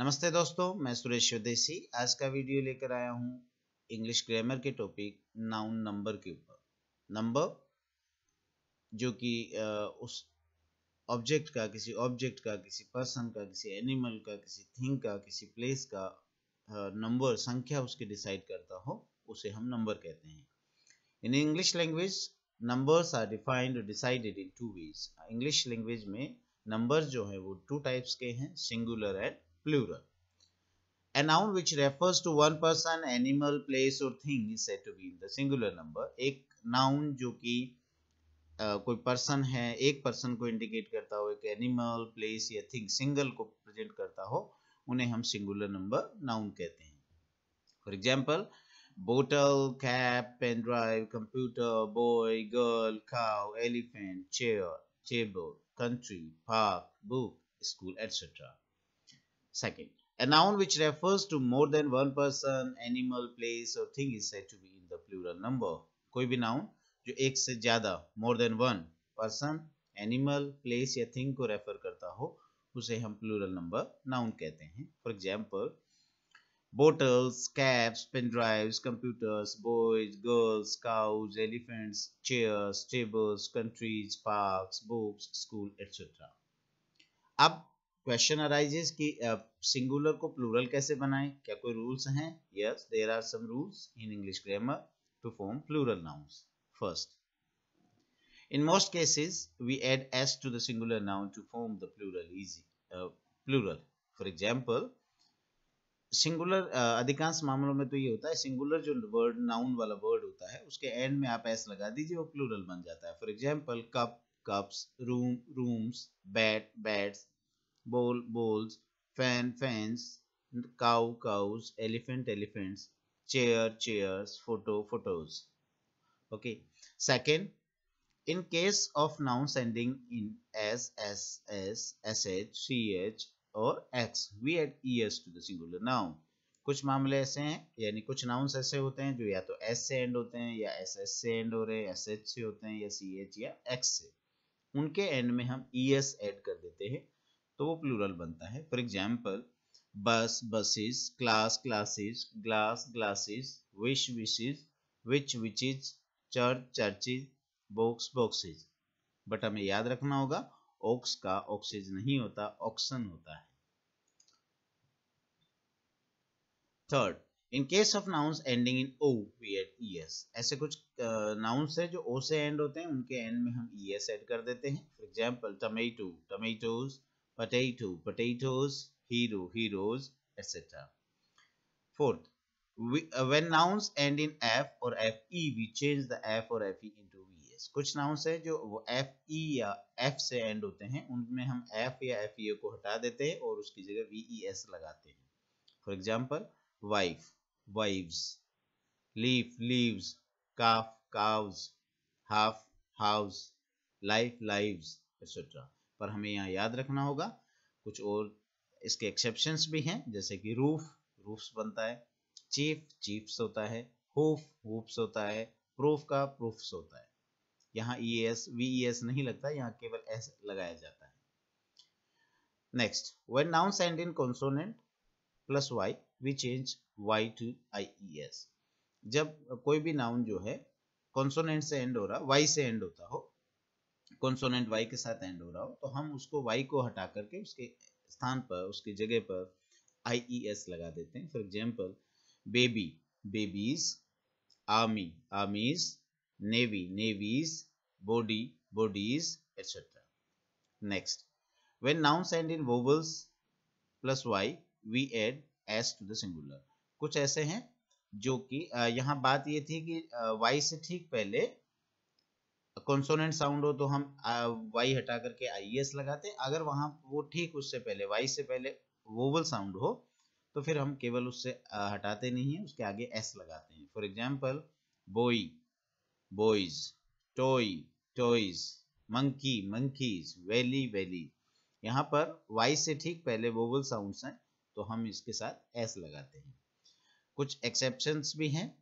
नमस्ते दोस्तों मैं सुरेश स्वदेशी आज का वीडियो लेकर आया हूँ इंग्लिश ग्रामर के टॉपिक नाउन नंबर के ऊपर नंबर जो कि उस ऑब्जेक्ट का किसी ऑब्जेक्ट का किसी पर्सन का किसी एनिमल का किसी थिंग का किसी प्लेस का नंबर संख्या उसके डिसाइड करता हो उसे हम नंबर कहते हैं in English language numbers are defined decided in two ways English language में नंबर जो है वो टू टाइप्स के हैं singular and plural. A noun which refers to one person, animal, place or thing is said to be in the singular number. एक noun जो कि uh, कोई person है एक person को indicate करता हो एक animal, place या thing single को present करता हो उन्हें हम singular number noun कहते हैं. For example, bottle, cap, pen drive, computer, boy, girl, cow, elephant, chair, table, country, park, book, school, etc. Second, a noun which refers to more than one person, animal, place or thing is said to be in the plural number. koi bhi noun jo ek se zyada more than one person, animal, place ya thing ko refer karta ho use hum plural number noun kehte hain For example, bottles, caps, pen drives, computers, boys, girls, cows, elephants, chairs, tables, countries, parks, books, school, etc. ab question arises कि singular uh, को plural कैसे बनाएं क्या कोई rules हैं yes there are some rules in English grammar to form plural nouns first in most cases we add s to the singular noun to form the plural easy plural for example singular अधिकांश मामलों में तो ये होता है singular जो word noun वाला word होता है उसके एंड में आप एस लगा दीजिए वो प्लूरल बन जाता है for example cup cups room rooms bat bats ball balls fan fans cow cows elephant elephants chair chairs photo photos okay second in case of nouns ending in s s s sh ch और x we add es to the singular noun कुछ मामले ऐसे हैं यानी कुछ nouns ऐसे होते हैं जो या तो s से एंड होते हैं या एस एस से एंड हो रहे हैं एस एच से होते हैं या सी एच या x से उनके एंड में हम ई एस ऐड कर देते हैं तो वो प्लूरल बनता है for example bus buses class classes glass glasses wish wishes witch witches church churches box boxes but हमें याद रखना होगा ऑक्स का ऑक्सेज नहीं होता ऑक्सन होता है third in case of nouns ending in o we add e s ऐसे कुछ नाउन्स है जो ओ से एंड होते हैं उनके एंड में हम ई एस एड कर देते हैं for example tomato tomatoes potato potatoes hero heroes etc fourth we, uh, when nouns end in f or fe we change the f or fe into vs kuch nouns hai jo f e या f se end hote hain unme hum f ya fe ko hata dete hain aur uski jagah ves lagate hain for example wife wives leaf leaves calf cows half house life lives etc पर हमें यहाँ याद रखना होगा कुछ और इसके exceptions भी हैं जैसे कि रूफ रूफ्स बनता है चीफ चीफ्स होता है हुफ होप्स होता है प्रूफ का प्रूफ्स होता है यहाँ e s we e s नहीं लगता यहाँ केवल एस लगाया जाता है नेक्स्ट वेन नाउन सेंड in consonant plus y we change y to i e s जब कोई भी नाउन जो है कॉन्सोनेंट से एंड हो रहा वाई से एंड होता हो कॉन्सोनेंट वाई के साथ एंड हो रहा हो तो हम उसको वाई को हटा करके उसके स्थान पर उसकी जगह पर आई ई एस लगा देते हैं for example baby babies army armies navy navies body bodies etc. Next when nouns end in vowels plus y we add s to the singular कुछ ऐसे हैं जो कि यहाँ बात ये थी कि वाई से ठीक पहले कॉन्सोनेंट साउंड हो तो हम वाई हटा करके आई एस लगाते अगर वहां वो ठीक उससे पहले वाई से पहले वोवल साउंड हो तो फिर हम केवल उससे हटाते नहीं है उसके आगे एस लगाते हैं for example boy boys toy toys monkey monkeys valley valley यहाँ पर वाई से ठीक पहले वोवल साउंड्स हैं तो हम इसके साथ एस लगाते हैं कुछ एक्सेप्शन भी हैं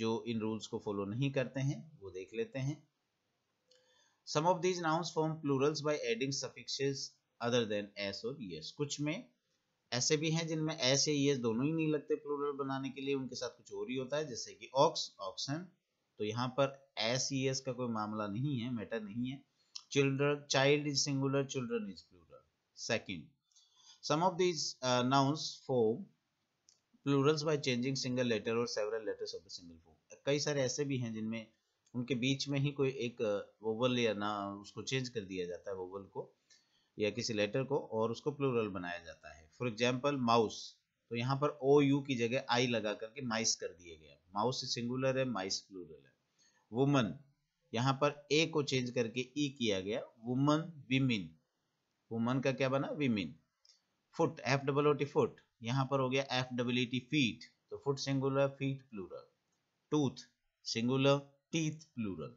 जो इन रूल्स को फॉलो नहीं करते हैं वो देख लेते हैं some of these nouns form plurals by adding suffixes other than s और ईयर्स कुछ में ऐसे भी हैं जिनमें एस या e दोनों ही नहीं लगते प्लूरल बनाने के लिए उनके साथ कुछ और ही होता है जैसे कि ऑक्स ऑक्सन तो यहाँ पर एस एस e का कोई मामला नहीं है मैटर नहीं है children child is singular children is plural second some of these uh, form plurals plurals changing single letter or several letters of the single form कई सारे ऐसे भी हैं जिनमें उनके बीच में ही कोई एक वोवल या ना उसको चेंज कर दिया जाता है वोवल को या किसी लेटर को और उसको प्लूरल बनाया जाता है फॉर एग्जाम्पल माउस तो यहाँ पर ओ यू की जगह आई लगा करके माइस कर दिए गए माउस सिंगुलर है माइस प्लूरल है वुमन यहाँ पर ए को चेंज करके ई e किया गया वुमन विमिन वुमन का क्या बना women foot f double o t foot यहाँ पर हो गया एफ डब्ल्यू टी फीट तो foot singular feet plural tooth singular teeth plural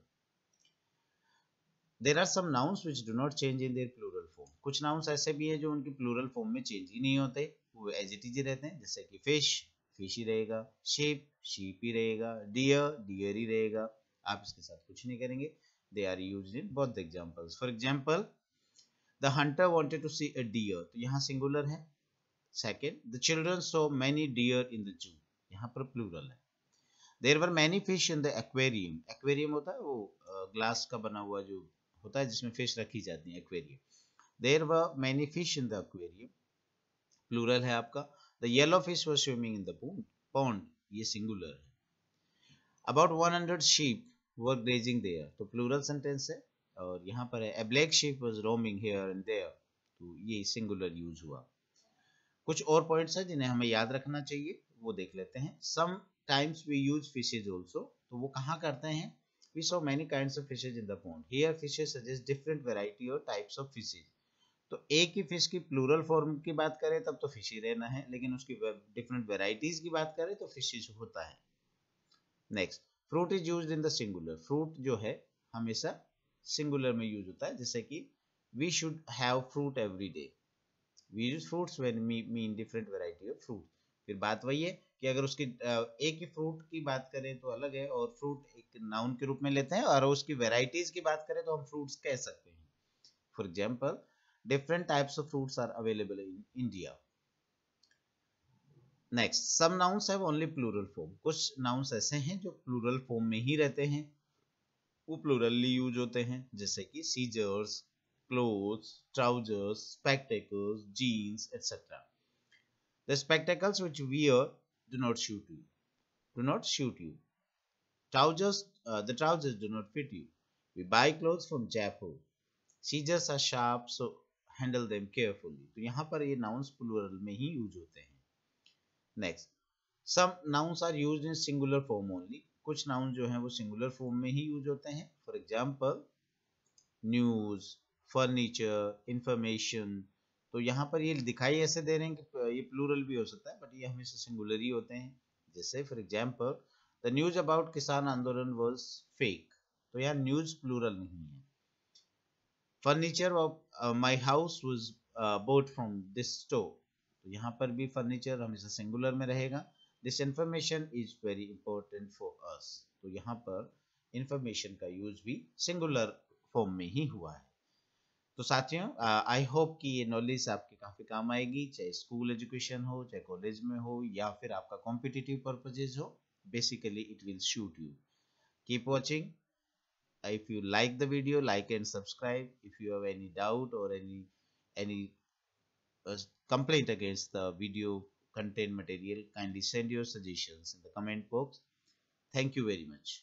there are some nouns which do not change in their plural form कुछ नाउन्स ऐसे भी हैं जो उनकी प्लूरल फॉर्म में चेंज ही नहीं होते वो एज इट इज रहते हैं जैसे कि फिश फिश ही रहेगा शेप शीप ही रहेगा डियर डियर ही रहेगा आप इसके साथ कुछ नहीं करेंगे दे आर यूज इन बहुत examples for example the hunter wanted to see a deer तो यहाँ सिंगुलर है second the children so many deer in the zoo यहाँ पर प्लूरल है there were many fish in the aquarium aquarium होता है वो ग्लास का बना हुआ जो होता है जिसमें फिश रखी जाती है aquarium there were many fish in the aquarium plural है आपका the yellow fish were swimming in the pond pond ये सिंगुलर है about one hundred sheep were grazing there तो प्लूरल सेंटेंस है और यहाँ पर है a black sheep was roaming here and there तो ये सिंगुलर यूज हुआ कुछ और पॉइंट्स हैं जिन्हें हमें याद रखना चाहिए वो देख लेते हैं some times we use fishes also तो वो कहाँ करते हैं we saw many kinds of fishes in the pond here fishes suggest different variety or types of fishes तो एक ही फिश की प्लूरल फॉर्म की बात करें तब तो फिशी रहना है लेकिन उसकी डिफरेंट वेराइटीज की बात करें तो फिशिज होता है next fruit is use in the singular fruit जो है हमेशा सिंगुलर में यूज होता है जैसे कि we should have fruit every day we use fruits when mean different variety of fruit फिर बात वही है कि अगर उसकी एक ही फ्रूट की बात करें तो अलग है और फ्रूट एक नाउन के रूप में लेते हैं और उसकी वेराइटीज की बात करें तो हम फ्रूट्स कह सकते हैं for example different types of fruits are available in India next some nouns have only plural form कुछ नाउन्स ऐसे हैं जो प्लूरल फॉर्म में ही रहते हैं वो प्लूरलली यूज होते हैं जैसे कि scissors clothes trousers spectacles jeans etcetera the spectacles which we are do not shoot you. Do not shoot you. Trousers, uh, the trousers do not fit you. We buy clothes from Jaipur. Scissors are sharp, so handle them carefully तो यहाँ पर ये nouns plural में ही use होते हैं next some nouns are use in singular form only कुछ noun जो है वो सिंगुलर फॉर्म में ही यूज होते हैं for example news furniture information तो यहाँ पर ये दिखाई ऐसे दे रहे हैं कि ये प्लूरल भी हो सकता है बट ये हमेशा सिंगुलर ही होते हैं जैसे for example the news about किसान आंदोलन वॉज फेक तो यहाँ न्यूज प्लूरल नहीं है furniture of my house was bought from this store तो यहाँ पर भी फर्नीचर हमेशा सिंगुलर में रहेगा this information is very important for us तो यहाँ पर इंफॉर्मेशन का यूज भी सिंगुलर फॉर्म में ही हुआ है तो साथियों आई होप कि ये नॉलेज आपके काफी काम आएगी चाहे स्कूल एजुकेशन हो चाहे कॉलेज में हो या फिर आपका कॉम्पिटिटिव परपजेज हो basically it will shoot you keep watching if you like the video like and subscribe if you have any doubt or any any complaint against the video content material kindly send your suggestion in the comment box thank you very much